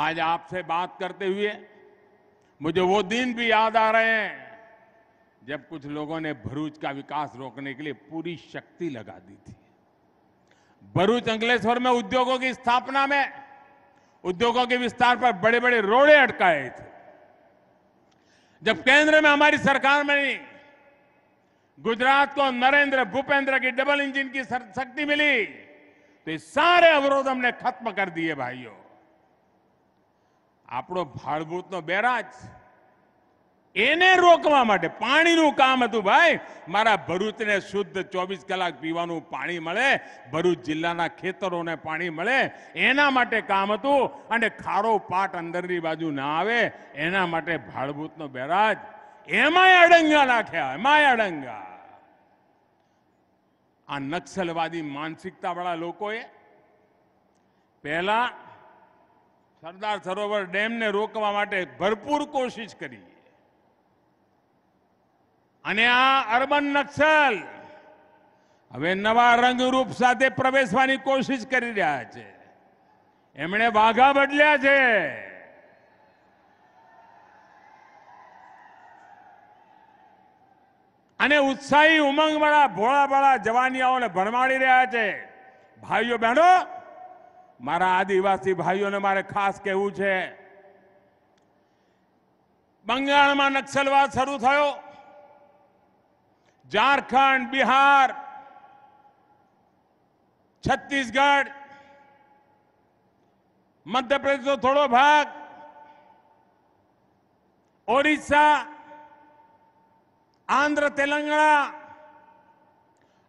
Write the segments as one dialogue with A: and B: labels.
A: आज आपसे बात करते हुए मुझे वो दिन भी याद आ रहे हैं जब कुछ लोगों ने भरूच का विकास रोकने के लिए पूरी शक्ति लगा दी थी भरूच अंकलेश्वर में उद्योगों की स्थापना में उद्योगों के विस्तार पर बड़े बड़े रोड़े अटकाए थे जब केंद्र में हमारी सरकार में गुजरात को नरेंद्र भूपेंद्र की डबल इंजन की शक्ति मिली तो सारे अवरोध हमने खत्म कर दिए भाइयों આપણો ફાળભૂતનો બેરાજ એને રોકવા માટે પાણીનું કામ હતું ભાઈ મારા ભરૂચને શુદ્ધ ચોવીસ કલાક પીવાનું પાણી મળે ભરૂચ જિલ્લાના ખેતરોને પાણી મળે એના માટે કામ હતું અને ખારો પાટ અંદરની બાજુ ના આવે એના માટે ભાળભૂતનો બેરાજ એમાંય અડંગા નાખ્યા એમાંય અડંગા આ નક્સલવાદી માનસિકતાવાળા લોકોએ પહેલાં સરદાર સરોવર ડેમને રોકવા માટે ભરપૂર કોશિશ કરી અને આ અર્બન નક્સલ હવે નવા રંગરૂપ સાથે પ્રવેશવાની કોશિશ કરી રહ્યા છે એમણે વાઘા બદલ્યા છે અને ઉત્સાહી ઉમંગવાળા ભોળાવાળા જવાનિયાઓને ભરમાડી રહ્યા છે ભાઈઓ બહેનો મારા આદિવાસી ભાઈઓને મારે ખાસ કહેવું છે બંગાળમાં નક્સલવાદ શરૂ થયો ઝારખંડ બિહાર છત્તીસગઢ મધ્યપ્રદેશનો થોડો ભાગ ઓરિસ્સા આંધ્ર તેલંગણા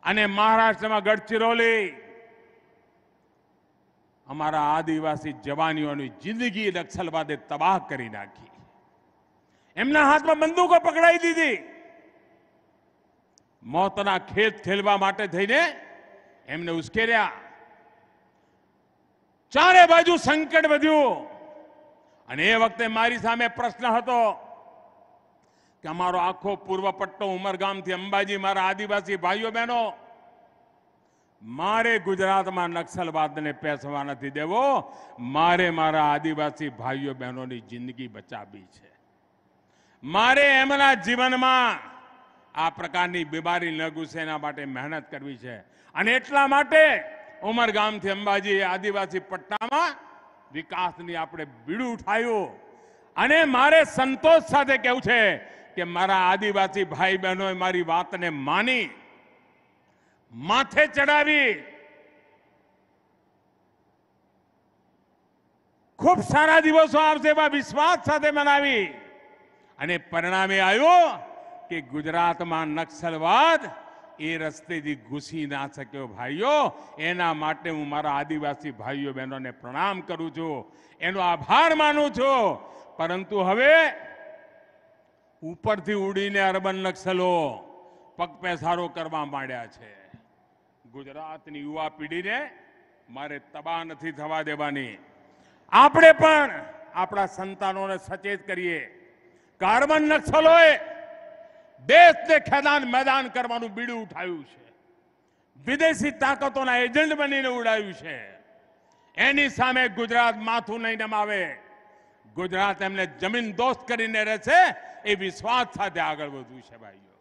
A: અને મહારાષ્ટ્રમાં ગઢચિરોલી અમારા આદિવાસી જવાનીઓની જિંદગી નક્સલવાદે તબાહ કરી નાખી એમના હાથમાં બંદૂકો પકડાઈ દીધી મોતના ખેત ખેલવા માટે થઈને એમને ઉશ્કેર્યા ચારે બાજુ સંકટ વધ્યું અને એ વખતે મારી સામે પ્રશ્ન હતો કે અમારો આખો પૂર્વ પટ્ટો ઉમરગામથી અંબાજી મારા આદિવાસી ભાઈઓ બહેનો મારે ગુજરાતમાં નક્સલવાદને પેસવા નથી દેવો મારે મારા આદિવાસી ભાઈઓ બહેનોની જિંદગી બચાવી છે મારે એમના જીવનમાં આ પ્રકારની બીમારી ન ઘૂસે એના માટે મહેનત કરવી છે અને એટલા માટે ઉમરગામથી અંબાજી આદિવાસી પટ્ટામાં વિકાસની આપણે બીડું ઉઠાયું અને મારે સંતોષ સાથે કેવું છે કે મારા આદિવાસી ભાઈ બહેનોએ મારી વાતને માની માથે ચડાવી ખૂબ સારા દિવસો આવશે એવા વિશ્વાસ સાથે મનાવી અને પરિણામે આવ્યું કે ગુજરાતમાં નક્સલવાદ એ રસ્તેથી ઘૂસી ના શક્યો ભાઈઓ એના માટે હું મારા આદિવાસી ભાઈઓ બહેનોને પ્રણામ કરું છું એનો આભાર માનું છું પરંતુ હવે ઉપરથી ઉડીને અર્બન નક્સલો પગ પેસારો કરવા માંડ્યા છે ગુજરાતની યુવા પેઢીને મારે તબાહ નથી થવા દેવાની આપણે પણ આપણા સંતાનોને સચેત કરીએ કાર્બન નક્સલોએ દેશને ખેદાન મેદાન કરવાનું બીડું ઉઠાવ્યું છે વિદેશી તાકાતોના એજન્ટ બનીને ઉડાવ્યું છે એની સામે ગુજરાત માથું નહીં નમાવે ગુજરાત એમને જમીન દોસ્ત કરીને રહેશે એ વિશ્વાસ સાથે આગળ વધવું છે ભાઈઓ